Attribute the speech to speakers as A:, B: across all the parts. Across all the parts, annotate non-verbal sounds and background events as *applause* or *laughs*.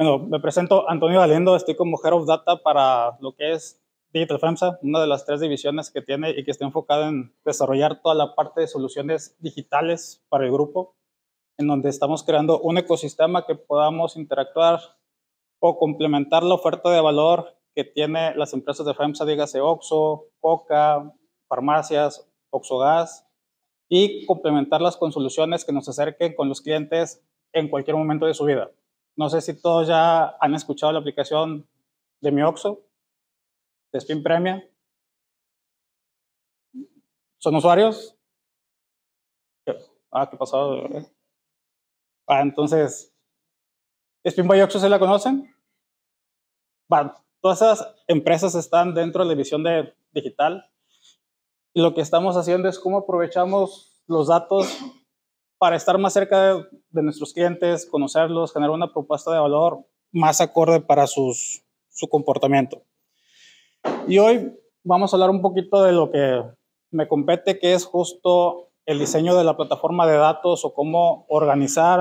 A: Bueno, me presento Antonio Valendo. estoy como Head of Data para lo que es Digital FEMSA, una de las tres divisiones que tiene y que está enfocada en desarrollar toda la parte de soluciones digitales para el grupo, en donde estamos creando un ecosistema que podamos interactuar o complementar la oferta de valor que tiene las empresas de FEMSA, dígase Oxo, Coca, farmacias, Gas, y complementarlas con soluciones que nos acerquen con los clientes en cualquier momento de su vida. No sé si todos ya han escuchado la aplicación de mi de Spin Premia. ¿Son
B: usuarios? Ah, ¿qué pasó? Ah,
A: entonces, Spin by Oxo, ¿se la conocen? Bueno, todas esas empresas están dentro de la división de digital. lo que estamos haciendo es cómo aprovechamos los datos para estar más cerca de, nuestros clientes, conocerlos, generar una propuesta de valor más acorde para su comportamiento. Y hoy vamos a hablar un poquito de lo que me compete, que es justo el diseño de la plataforma de datos o cómo organizar,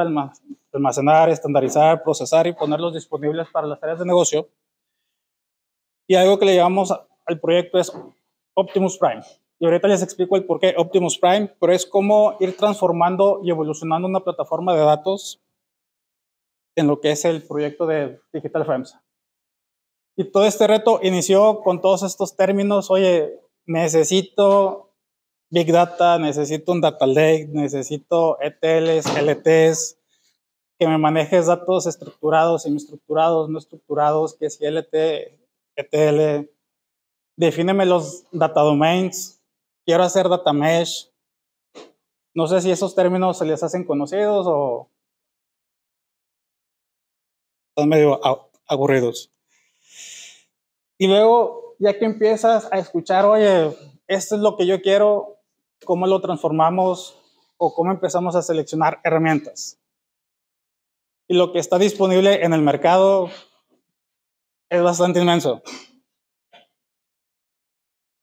A: almacenar, estandarizar, procesar y ponerlos disponibles para las tareas de negocio. Y algo que le llamamos al proyecto es Optimus Prime. Y ahorita les explico el por qué Optimus Prime, pero es cómo ir transformando y evolucionando una plataforma de datos en lo que es el proyecto de Digital Frames. Y todo este reto inició con todos estos términos, oye, necesito Big Data, necesito un Data Lake, necesito ETLs, LTs, que me manejes datos estructurados, semiestructurados, no estructurados, que si LT, ETL, defíneme los data domains, quiero hacer data mesh. No sé si esos términos se les hacen conocidos o están medio aburridos. Y luego, ya que empiezas a escuchar, oye, esto es lo que yo quiero, cómo lo transformamos o cómo empezamos a seleccionar herramientas. Y lo que está disponible en el mercado es bastante inmenso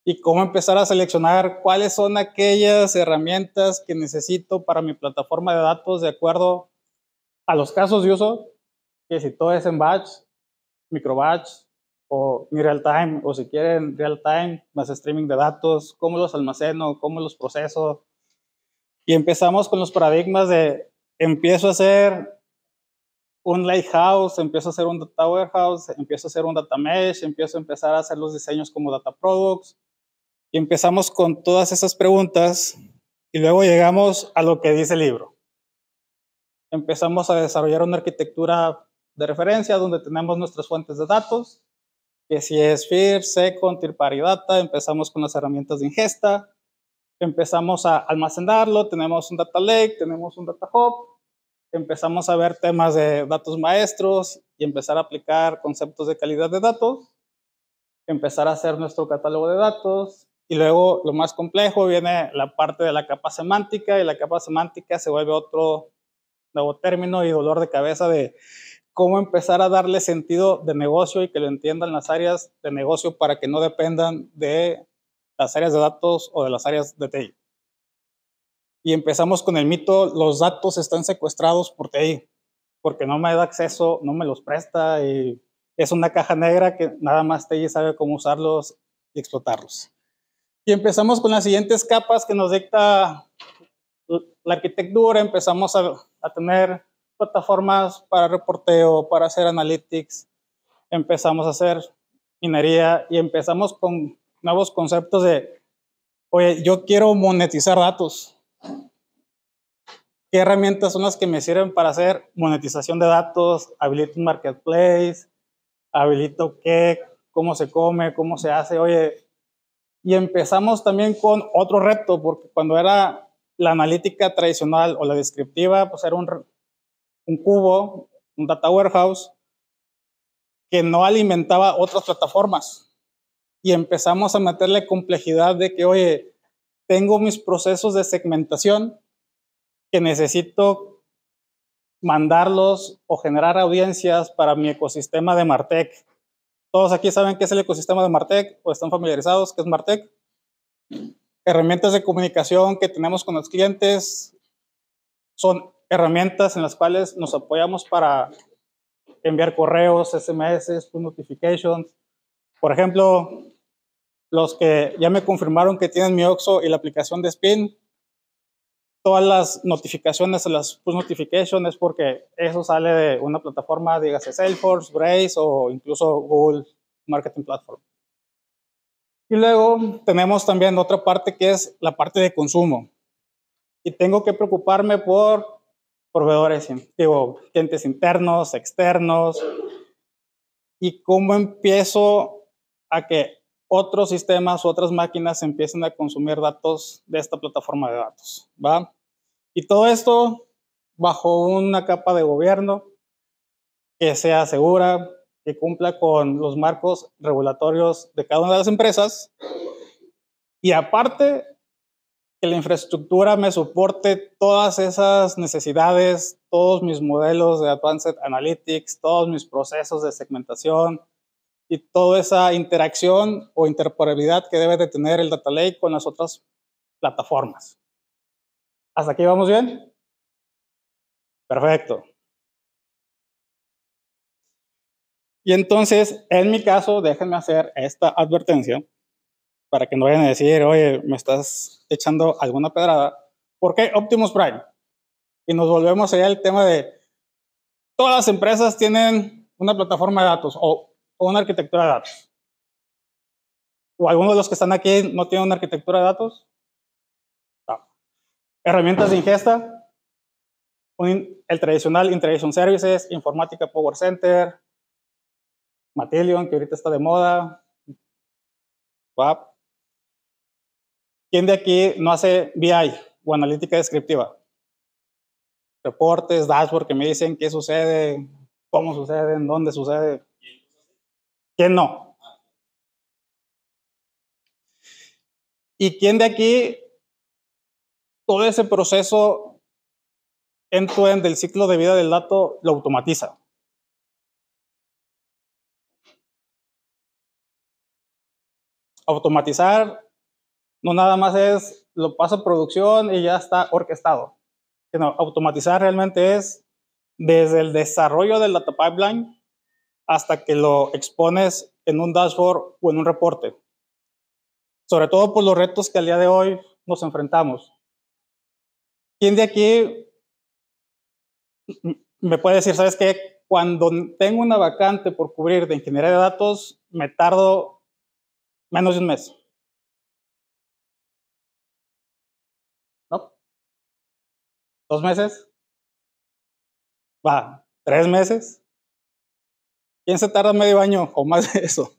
A: y cómo empezar a seleccionar cuáles son aquellas herramientas que necesito para mi plataforma de datos de acuerdo a los casos de uso, que si todo es en batch, microbatch o mi real time, o si quieren real time más streaming de datos, cómo los almaceno, cómo los proceso. Y empezamos con los paradigmas de empiezo a hacer un lighthouse, empiezo a hacer un data warehouse, empiezo a hacer un data mesh, empiezo a empezar a hacer los diseños como data products, y empezamos con todas esas preguntas y luego llegamos a lo que dice el libro. Empezamos a desarrollar una arquitectura de referencia donde tenemos nuestras fuentes de datos, que si es FIR, SECON, Tirpari Data, empezamos con las herramientas de ingesta, empezamos a almacenarlo, tenemos un data lake, tenemos un data hub, empezamos a ver temas de datos maestros y empezar a aplicar conceptos de calidad de datos, empezar a hacer nuestro catálogo de datos, y luego lo más complejo viene la parte de la capa semántica y la capa semántica se vuelve otro nuevo término y dolor de cabeza de cómo empezar a darle sentido de negocio y que lo entiendan las áreas de negocio para que no dependan de las áreas de datos o de las áreas de TI. Y empezamos con el mito, los datos están secuestrados por TI, porque no me da acceso, no me los presta y es una caja negra que nada más TI sabe cómo usarlos y explotarlos. Y empezamos con las siguientes capas que nos dicta la arquitectura, empezamos a, tener plataformas para reporteo, para hacer analytics, empezamos a hacer minería y empezamos con nuevos conceptos de, oye, yo quiero monetizar datos. ¿Qué herramientas son las que me sirven para hacer monetización de datos? Habilito un marketplace, habilito qué, cómo se come, cómo se hace. Oye, y empezamos también con otro reto, porque cuando era la analítica tradicional o la descriptiva, pues era un, cubo, un data warehouse, que no alimentaba otras plataformas. Y empezamos a meterle complejidad de que, oye, tengo mis procesos de segmentación que necesito mandarlos o generar audiencias para mi ecosistema de Martech todos aquí saben qué es el ecosistema de Martech o están familiarizados que es Martech. Herramientas de comunicación que tenemos con los clientes son herramientas en las cuales nos apoyamos para enviar correos, SMS, notifications. Por ejemplo, los que ya me confirmaron que tienen mi OXO y la aplicación de Spin, todas las notificaciones, las push notifications, porque eso sale de una plataforma, dígase Salesforce, Brace o incluso Google Marketing Platform. Y luego tenemos también otra parte que es la parte de consumo. Y tengo que preocuparme por proveedores, digo, clientes internos, externos, y cómo empiezo a que otros sistemas, otras máquinas empiecen a consumir datos de esta plataforma de datos, ¿va? Y todo esto bajo una capa de gobierno que sea segura, que cumpla con los marcos regulatorios de cada una de las empresas y aparte que la infraestructura me soporte todas esas necesidades, todos mis modelos de Advanced Analytics, todos mis procesos de segmentación, y toda esa interacción o interoperabilidad que debe de tener el Data Lake con las otras plataformas. ¿Hasta aquí vamos bien? Perfecto.
B: Y entonces, en mi caso, déjenme
A: hacer esta advertencia para que no vayan a decir, oye, me estás echando alguna pedrada. ¿Por qué Optimus Prime? Y nos volvemos allá al tema de todas las empresas tienen una plataforma de datos o o una arquitectura de datos. ¿O alguno de los que están aquí no tiene una arquitectura de datos? Herramientas de ingesta, el tradicional Integration Services, Informática Power Center, Matillion, que ahorita está de moda, WAP. ¿Quién de aquí no hace BI o analítica descriptiva? Reportes, dashboard que me dicen qué sucede, cómo sucede, dónde sucede. ¿Quién no?
B: ¿Y quién de aquí todo ese proceso en to del ciclo de vida del dato lo automatiza?
A: Automatizar no nada más es lo paso a producción y ya está orquestado. automatizar realmente es desde el desarrollo del data pipeline hasta que lo expones en un dashboard o en un reporte. Sobre todo por pues, los retos que al día de hoy nos enfrentamos. ¿Quién de aquí me puede decir, sabes qué? Cuando tengo una vacante por cubrir de ingeniería de datos, me
B: tardo menos de un mes. ¿No? ¿Dos meses?
A: Va, tres meses. ¿Quién se tarda medio año o más de eso?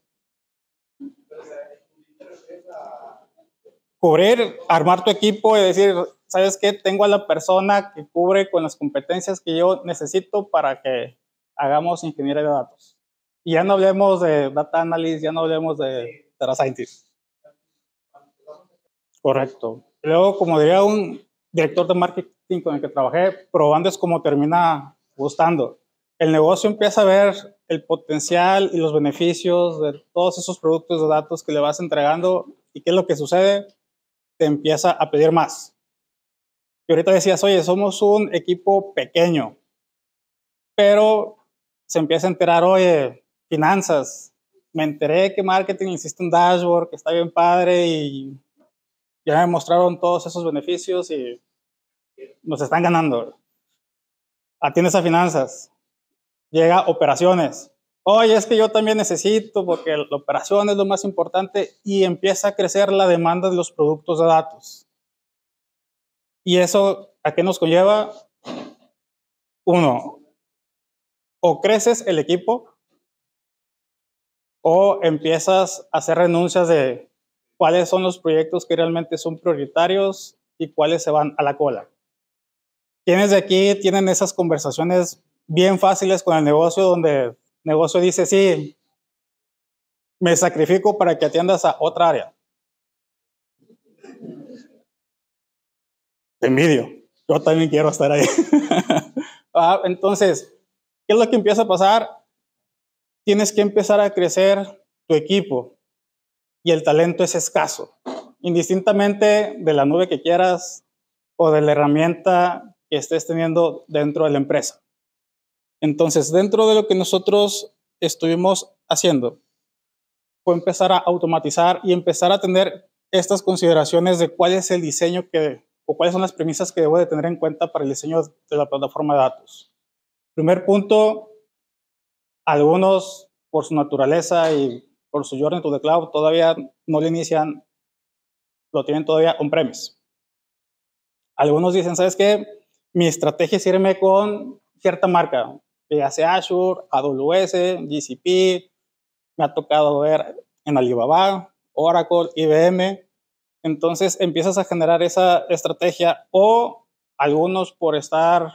A: Cubrir, armar tu equipo y decir, ¿sabes qué? Tengo a la persona que cubre con las competencias que yo necesito para que hagamos ingeniería de datos. Y ya no hablemos de data analysis, ya no hablemos de data scientist. Correcto. Luego, como diría un director de marketing con el que trabajé, probando es como termina gustando el negocio empieza a ver el potencial y los beneficios de todos esos productos de datos que le vas entregando y qué es lo que sucede, te empieza a pedir más. Y ahorita decías, oye, somos un equipo pequeño, pero se empieza a enterar, oye, finanzas, me enteré que marketing hiciste un dashboard que está bien padre y ya me mostraron todos esos beneficios y nos están ganando. Atiendes a finanzas, llega operaciones. hoy es que yo también necesito porque la operación es lo más importante y empieza a crecer la demanda de los productos de datos. ¿Y eso a qué nos conlleva? Uno, o creces el equipo o empiezas a hacer renuncias de cuáles son los proyectos que realmente son prioritarios y cuáles se van a la cola. ¿Quiénes de aquí tienen esas conversaciones bien fáciles con el negocio, donde el negocio dice, sí, me sacrifico para que atiendas a otra área. Te envidio. Yo también quiero estar ahí. *laughs* Ah, entonces, ¿qué es lo que empieza a pasar? Tienes que empezar a crecer tu equipo y el talento es escaso, indistintamente de la nube que quieras o de la herramienta que estés teniendo dentro de la empresa. Entonces, dentro de lo que nosotros estuvimos haciendo, fue empezar a automatizar y empezar a tener estas consideraciones de cuál es el diseño que, o cuáles son las premisas que debo de tener en cuenta para el diseño de la plataforma de datos. Primer punto, algunos por su naturaleza y por su journey to the cloud todavía no lo inician, lo tienen todavía on-premise. Algunos dicen, ¿sabes qué? Mi estrategia es irme con cierta marca hace Azure, AWS, GCP, me ha tocado ver en Alibaba, Oracle, IBM. Entonces empiezas a generar esa estrategia o algunos por estar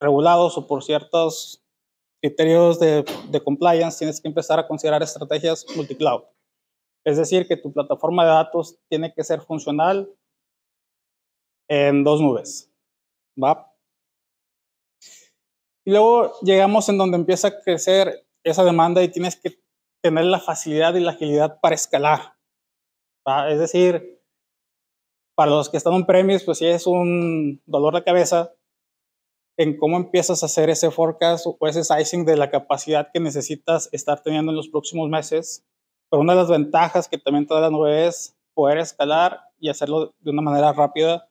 A: regulados o por ciertos criterios de, compliance tienes que empezar a considerar estrategias multicloud. Es decir, que tu plataforma de datos tiene que ser funcional en dos nubes. ¿va? Y luego llegamos en donde empieza a crecer esa demanda y tienes que tener la facilidad y la agilidad para escalar. Ah, es decir, para los que están en premios, pues sí es un dolor de cabeza en cómo empiezas a hacer ese forecast o ese sizing de la capacidad que necesitas estar teniendo en los próximos meses. Pero una de las ventajas que también te da la nube es poder escalar y hacerlo de una manera rápida,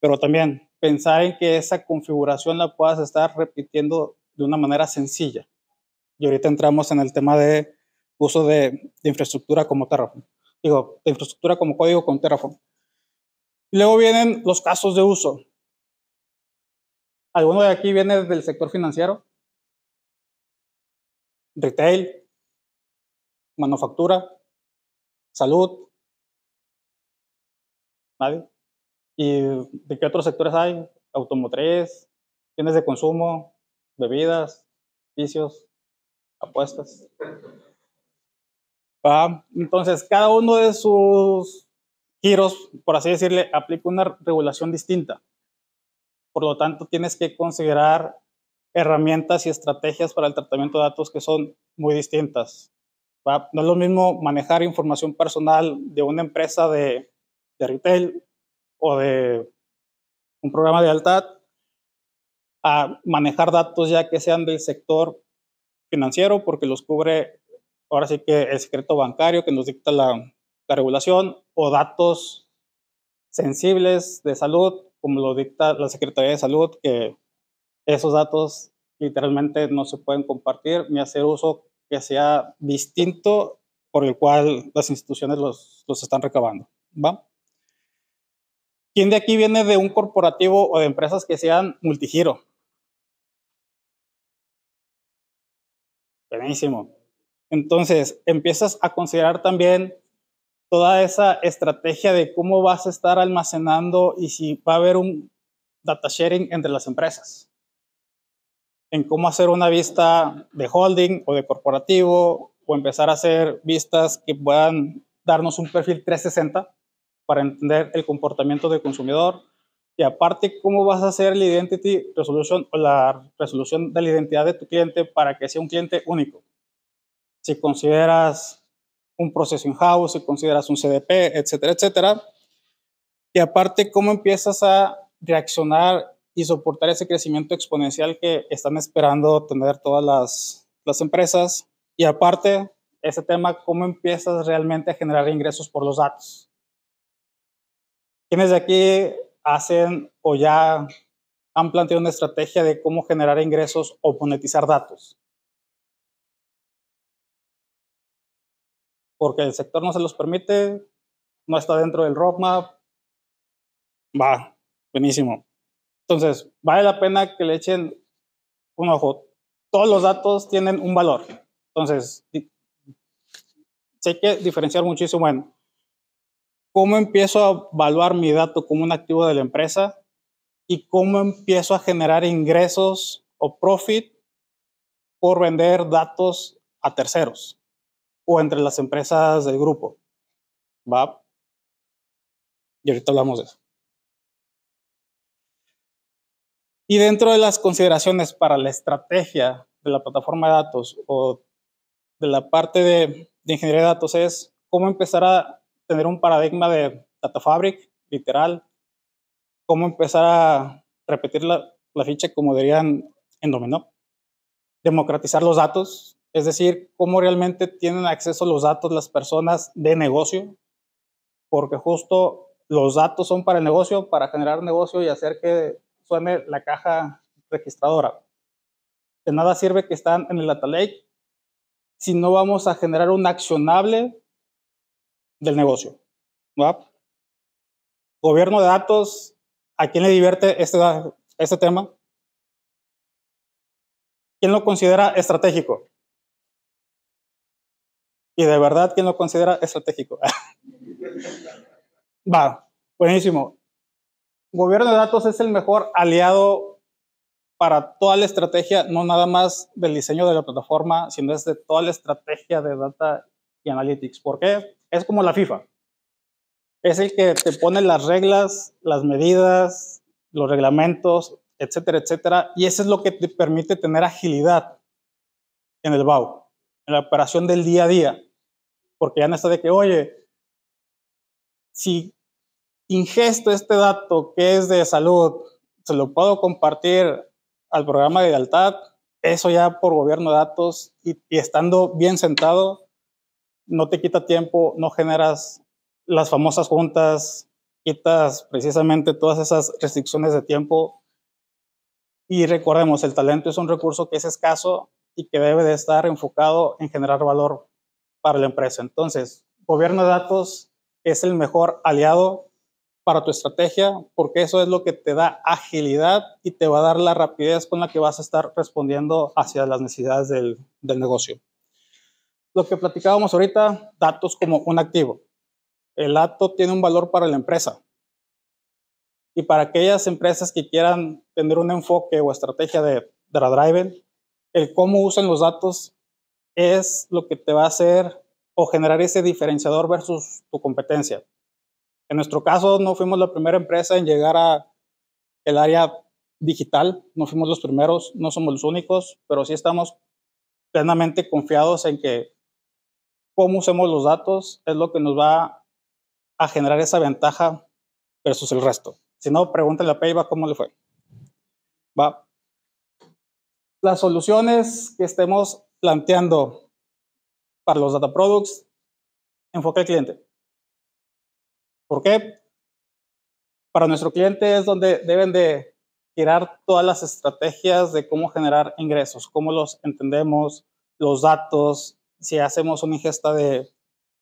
A: pero también pensar en que esa configuración la puedas estar repitiendo de una manera sencilla. Y ahorita entramos en el tema de uso de, infraestructura como Terraform. Digo, infraestructura como código con Terraform. luego vienen los casos de uso. ¿Alguno de aquí viene del sector
B: financiero? Retail,
A: manufactura, salud. ¿Nadie? ¿Y de qué otros sectores hay? Automotriz, ¿Tienes de consumo, bebidas, vicios, apuestas. Entonces, cada uno de sus giros, por así decirle, aplica una regulación distinta. Por lo tanto, tienes que considerar herramientas y estrategias para el tratamiento de datos que son muy distintas. No es lo mismo manejar información personal de una empresa de, de retail o de un programa de alta a manejar datos ya que sean del sector financiero, porque los cubre ahora sí que el secreto bancario que nos dicta la, la regulación, o datos sensibles de salud, como lo dicta la Secretaría de Salud, que esos datos literalmente no se pueden compartir ni hacer uso que sea distinto por el cual las instituciones los, los están recabando. ¿Va? ¿Quién de aquí viene de un corporativo o de empresas que sean multigiro? Buenísimo. Entonces, empiezas a considerar también toda esa estrategia de cómo vas a estar almacenando y si va a haber un data sharing entre las empresas. En cómo hacer una vista de holding o de corporativo o empezar a hacer vistas que puedan darnos un perfil 360 para entender el comportamiento del consumidor. Y aparte, cómo vas a hacer la identity resolution la resolución de la identidad de tu cliente para que sea un cliente único. Si consideras un proceso in-house, si consideras un CDP, etcétera, etcétera. Y aparte, cómo empiezas a reaccionar y soportar ese crecimiento exponencial que están esperando tener todas las, las empresas. Y aparte, ese tema, cómo empiezas realmente a generar ingresos por los datos ¿Quiénes de aquí hacen o ya han planteado una estrategia de cómo generar ingresos
B: o monetizar datos?
A: Porque el sector no se los permite, no está dentro del roadmap. Va, buenísimo. Entonces, vale la pena que le echen un ojo. Todos los datos tienen un valor. Entonces, sé hay que diferenciar muchísimo bueno cómo empiezo a evaluar mi dato como un activo de la empresa y cómo empiezo a generar ingresos o profit por vender datos a terceros o entre las empresas del grupo. ¿Va? Y ahorita hablamos de eso. Y dentro de las consideraciones para la estrategia de la plataforma de datos o de la parte de, de ingeniería de datos es cómo empezar a tener un paradigma de Data Fabric, literal, cómo empezar a repetir la, ficha como dirían en dominó, democratizar los datos, es decir, cómo realmente tienen acceso los datos las personas de negocio, porque justo los datos son para el negocio, para generar negocio y hacer que suene la caja registradora. De nada sirve que están en el Data Lake si no vamos a generar un accionable del negocio. Gobierno de
B: datos, ¿a quién le divierte este, este tema?
A: ¿Quién lo considera estratégico? Y de verdad, ¿quién lo considera estratégico? *laughs* Va, buenísimo. Gobierno de datos es el mejor aliado para toda la estrategia, no nada más del diseño de la plataforma, sino es de toda la estrategia de data y analytics. ¿Por qué? es como la FIFA. Es el que te pone las reglas, las medidas, los reglamentos, etcétera, etcétera. Y eso es lo que te permite tener agilidad en el BAU, en la operación del día a día. Porque ya no está de que, oye, si ingesto este dato que es de salud, se lo puedo compartir al programa de lealtad, eso ya por gobierno de datos y estando bien sentado, no te quita tiempo, no generas las famosas juntas, quitas precisamente todas esas restricciones de tiempo. Y recordemos, el talento es un recurso que es escaso y que debe de estar enfocado en generar valor para la empresa. Entonces, gobierno de datos es el mejor aliado para tu estrategia porque eso es lo que te da agilidad y te va a dar la rapidez con la que vas a estar respondiendo hacia las necesidades del, del negocio lo que platicábamos ahorita, datos como un activo. El dato tiene un valor para la empresa. Y para aquellas empresas que quieran tener un enfoque o estrategia de data driven, el cómo usan los datos es lo que te va a hacer o generar ese diferenciador versus tu competencia. En nuestro caso, no fuimos la primera empresa en llegar a el área digital, no fuimos los primeros, no somos los únicos, pero sí estamos plenamente confiados en que cómo usamos los datos es lo que nos va a generar esa ventaja versus el resto. Si no, pregúntale a Payba cómo le fue. Va. Las soluciones que estemos planteando para los data products, enfoque al cliente. ¿Por qué? Para nuestro cliente es donde deben de girar todas las estrategias de cómo generar ingresos, cómo los entendemos, los datos, si hacemos una ingesta de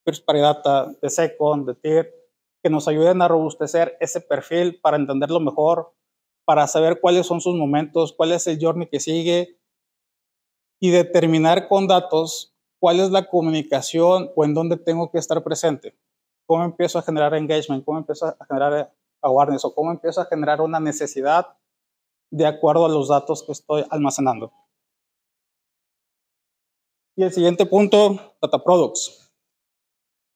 A: First Data, de Second, de TIR, que nos ayuden a robustecer ese perfil para entenderlo mejor, para saber cuáles son sus momentos, cuál es el journey que sigue y determinar con datos cuál es la comunicación o en dónde tengo que estar presente. ¿Cómo empiezo a generar engagement? ¿Cómo empiezo a generar awareness? ¿O cómo empiezo a generar una necesidad de acuerdo a los datos que estoy almacenando? Y el siguiente punto, Data Products.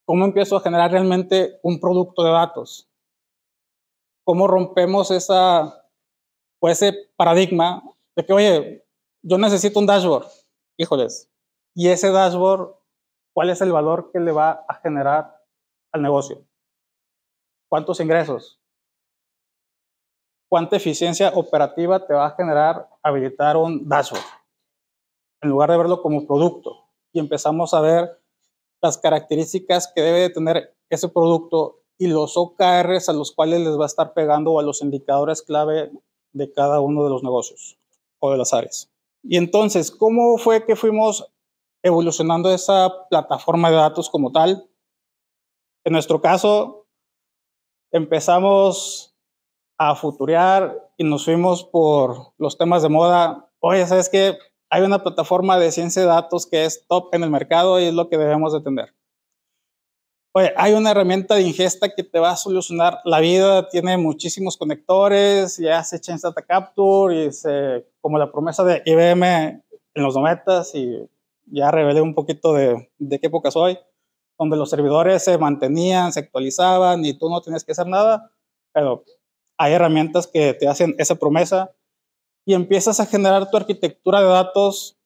A: ¿Cómo empiezo a generar realmente un producto de datos? ¿Cómo rompemos esa, pues, ese paradigma de que, oye, yo necesito un dashboard? Híjoles, y ese dashboard, ¿cuál es el valor que le va a generar al negocio? ¿Cuántos ingresos? ¿Cuánta eficiencia operativa te va a generar habilitar un dashboard? en lugar de verlo como producto. Y empezamos a ver las características que debe de tener ese producto y los OKRs a los cuales les va a estar pegando o a los indicadores clave de cada uno de los negocios o de las áreas. Y entonces, ¿cómo fue que fuimos evolucionando esa plataforma de datos como tal? En nuestro caso, empezamos a futurear y nos fuimos por los temas de moda. Oye, ¿sabes qué? hay una plataforma de ciencia de datos que es top en el mercado y es lo que debemos de atender. Oye, hay una herramienta de ingesta que te va a solucionar la vida, tiene muchísimos conectores, ya se echa en Data Capture y se, como la promesa de IBM en los dometas y ya revelé un poquito de, de qué época soy, donde los servidores se mantenían, se actualizaban y tú no tienes que hacer nada, pero hay herramientas que te hacen esa promesa y empiezas a generar tu arquitectura de datos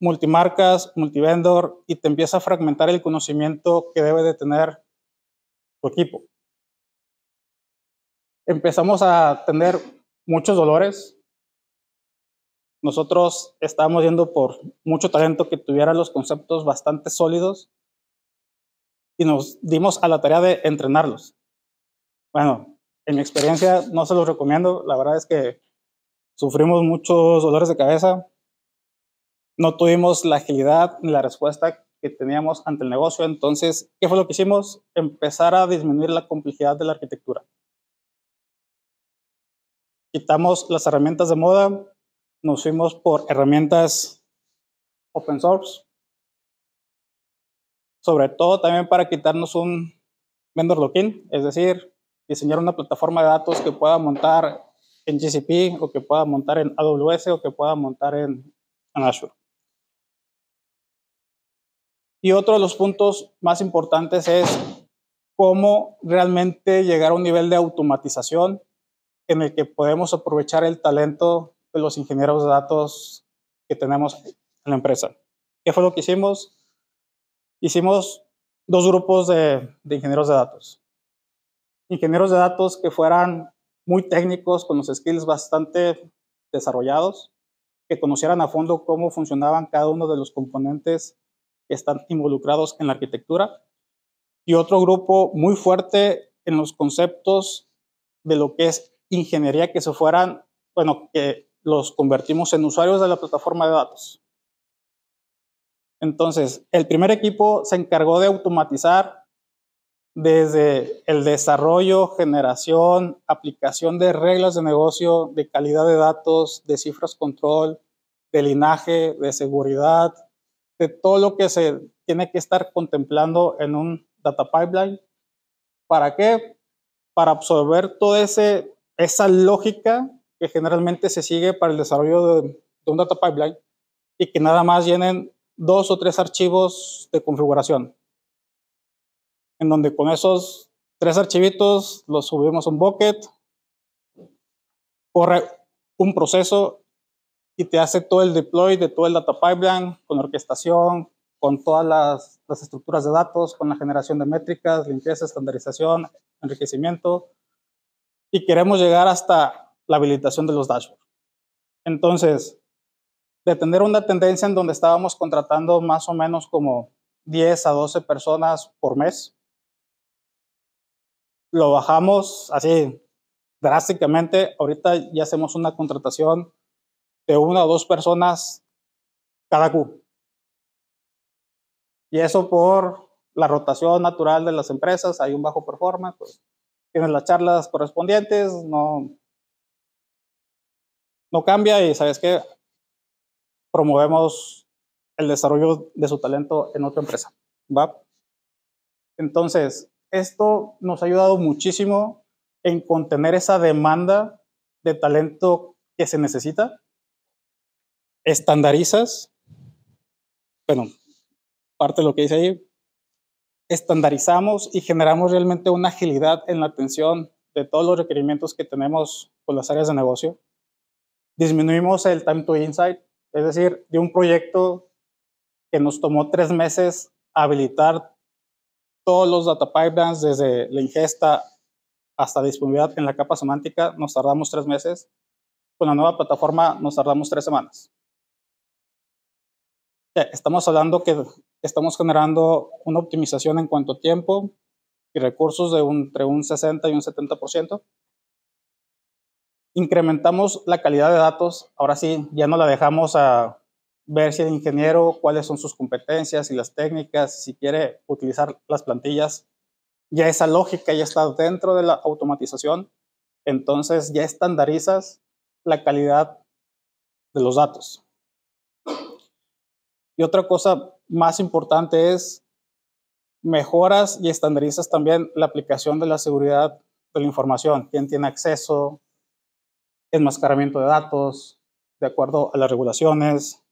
A: multimarcas, multivendor, y te empieza a fragmentar el conocimiento que debe de tener tu equipo. Empezamos a tener muchos dolores. Nosotros estábamos yendo por mucho talento que tuviera los conceptos bastante sólidos y nos dimos a la tarea de entrenarlos. Bueno, en mi experiencia no se los recomiendo, la verdad es que Sufrimos muchos dolores de cabeza, no tuvimos la agilidad ni la respuesta que teníamos ante el negocio. Entonces, ¿qué fue lo que hicimos? Empezar a disminuir la complejidad de la arquitectura. Quitamos las herramientas de moda, nos fuimos por herramientas open source, sobre todo también para quitarnos un vendor lock-in, es decir, diseñar una plataforma de datos que pueda montar en GCP o que pueda montar en AWS o que pueda montar en, Azure. Y otro de los puntos más importantes es cómo realmente llegar a un nivel de automatización en el que podemos aprovechar el talento de los ingenieros de datos que tenemos en la empresa. ¿Qué fue lo que hicimos? Hicimos dos grupos de, de ingenieros de datos. Ingenieros de datos que fueran muy técnicos, con los skills bastante desarrollados, que conocieran a fondo cómo funcionaban cada uno de los componentes que están involucrados en la arquitectura. Y otro grupo muy fuerte en los conceptos de lo que es ingeniería que se fueran, bueno, que los convertimos en usuarios de la plataforma de datos. Entonces, el primer equipo se encargó de automatizar desde el desarrollo, generación, aplicación de reglas de negocio, de calidad de datos, de cifras control, de linaje, de seguridad, de todo lo que se tiene que estar contemplando en un data pipeline. ¿Para qué? Para absorber toda esa lógica que generalmente se sigue para el desarrollo de, de un data pipeline y que nada más llenen dos o tres archivos de configuración en donde con esos tres archivitos los subimos a un bucket, corre un proceso y te hace todo el deploy de todo el data pipeline con orquestación, con todas las, las, estructuras de datos, con la generación de métricas, limpieza, estandarización, enriquecimiento. Y queremos llegar hasta la habilitación de los dashboards. Entonces, de tener una tendencia en donde estábamos contratando más o menos como 10 a 12 personas por mes, lo bajamos así drásticamente. Ahorita ya hacemos una contratación de una o dos personas cada Q. Y eso por la rotación natural de las empresas, hay un bajo performance, pues las charlas correspondientes, no, no cambia y sabes que promovemos el desarrollo de su talento en otra empresa. Entonces, esto nos ha ayudado muchísimo en contener esa demanda de talento que se necesita. Estandarizas, bueno, parte de lo que dice ahí, estandarizamos y generamos realmente una agilidad en la atención de todos los requerimientos que tenemos con las áreas de negocio. Disminuimos el time to insight, es decir, de un proyecto que nos tomó tres meses habilitar todos los data pipelines, desde la ingesta hasta disponibilidad en la capa semántica, nos tardamos tres meses. Con la nueva plataforma nos tardamos tres semanas. Estamos hablando que estamos generando una optimización en cuanto a tiempo y recursos de entre un 60 y un 70%. Incrementamos la calidad de datos, ahora sí, ya no la dejamos a ver si el ingeniero, cuáles son sus competencias y las técnicas, si quiere utilizar las plantillas. Ya esa lógica ya está dentro de la automatización, entonces ya estandarizas la calidad de los datos. Y otra cosa más importante es mejoras y estandarizas también la aplicación de la seguridad de la información, quién tiene acceso, enmascaramiento de datos, de acuerdo a las regulaciones,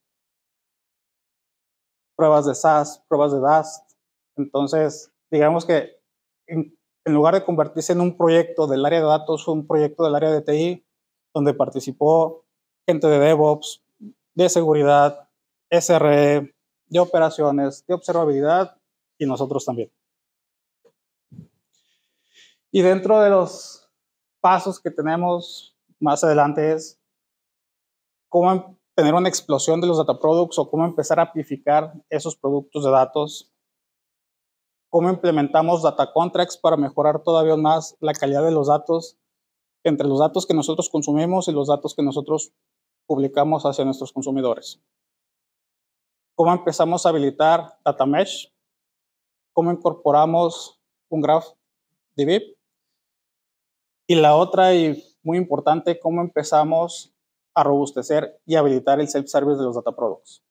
A: pruebas de SAS, pruebas de DAST. Entonces, digamos que en, en, lugar de convertirse en un proyecto del área de datos, un proyecto del área de TI, donde participó gente de DevOps, de seguridad, SRE, de operaciones, de observabilidad y nosotros también. Y dentro de los pasos que tenemos más adelante es cómo em, tener una explosión de los data products o cómo empezar a amplificar esos productos de datos, cómo implementamos data contracts para mejorar todavía más la calidad de los datos entre los datos que nosotros consumimos y los datos que nosotros publicamos hacia nuestros consumidores. Cómo empezamos a habilitar data mesh, cómo incorporamos un graph de y la otra y muy importante, cómo empezamos a robustecer y habilitar el self-service de los data products.